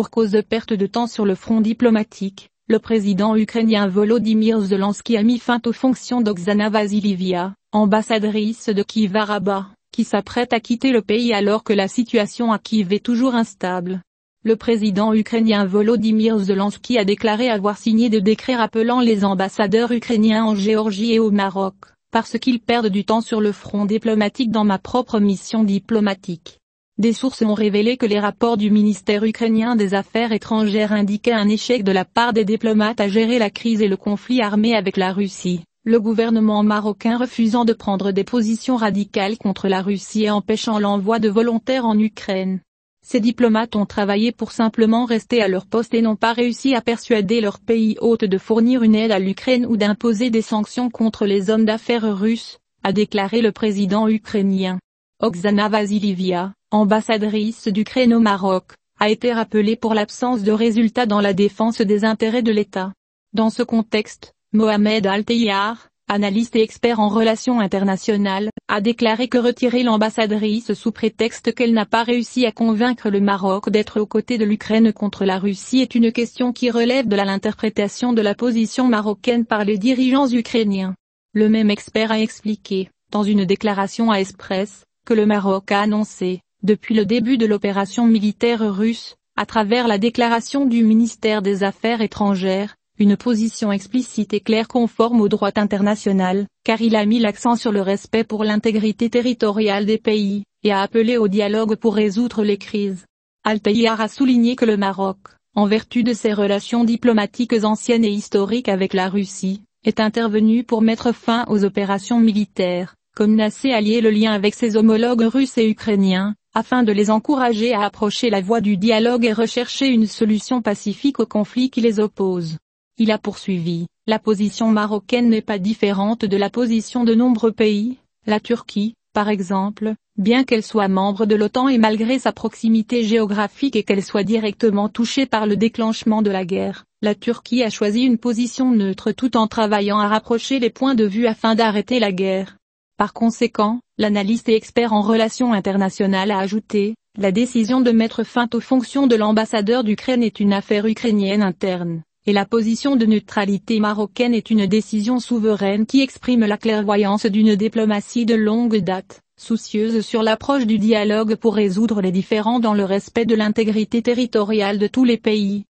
pour cause de perte de temps sur le front diplomatique, le président ukrainien Volodymyr Zelensky a mis fin aux fonctions d'Oksana Vasilivia, ambassadrice de Kiev à Rabat, qui s'apprête à quitter le pays alors que la situation à Kiev est toujours instable. Le président ukrainien Volodymyr Zelensky a déclaré avoir signé des décrets rappelant les ambassadeurs ukrainiens en Géorgie et au Maroc, parce qu'ils perdent du temps sur le front diplomatique dans ma propre mission diplomatique. Des sources ont révélé que les rapports du ministère ukrainien des Affaires étrangères indiquaient un échec de la part des diplomates à gérer la crise et le conflit armé avec la Russie, le gouvernement marocain refusant de prendre des positions radicales contre la Russie et empêchant l'envoi de volontaires en Ukraine. Ces diplomates ont travaillé pour simplement rester à leur poste et n'ont pas réussi à persuader leur pays hôte de fournir une aide à l'Ukraine ou d'imposer des sanctions contre les hommes d'affaires russes, a déclaré le président ukrainien. Oksana Vasilivia ambassadrice d'Ukraine au Maroc, a été rappelée pour l'absence de résultats dans la défense des intérêts de l'État. Dans ce contexte, Mohamed al analyste et expert en relations internationales, a déclaré que retirer l'ambassadrice sous prétexte qu'elle n'a pas réussi à convaincre le Maroc d'être aux côtés de l'Ukraine contre la Russie est une question qui relève de l'interprétation de la position marocaine par les dirigeants ukrainiens. Le même expert a expliqué, dans une déclaration à Express, que le Maroc a annoncé, depuis le début de l'opération militaire russe, à travers la déclaration du ministère des Affaires étrangères, une position explicite et claire conforme au droit international, car il a mis l'accent sur le respect pour l'intégrité territoriale des pays, et a appelé au dialogue pour résoudre les crises. al a souligné que le Maroc, en vertu de ses relations diplomatiques anciennes et historiques avec la Russie, est intervenu pour mettre fin aux opérations militaires, comme à lier le lien avec ses homologues russes et ukrainiens, afin de les encourager à approcher la voie du dialogue et rechercher une solution pacifique au conflit qui les oppose. Il a poursuivi, la position marocaine n'est pas différente de la position de nombreux pays, la Turquie, par exemple, bien qu'elle soit membre de l'OTAN et malgré sa proximité géographique et qu'elle soit directement touchée par le déclenchement de la guerre, la Turquie a choisi une position neutre tout en travaillant à rapprocher les points de vue afin d'arrêter la guerre. Par conséquent, l'analyste et expert en relations internationales a ajouté, la décision de mettre fin aux fonctions de l'ambassadeur d'Ukraine est une affaire ukrainienne interne, et la position de neutralité marocaine est une décision souveraine qui exprime la clairvoyance d'une diplomatie de longue date, soucieuse sur l'approche du dialogue pour résoudre les différends dans le respect de l'intégrité territoriale de tous les pays.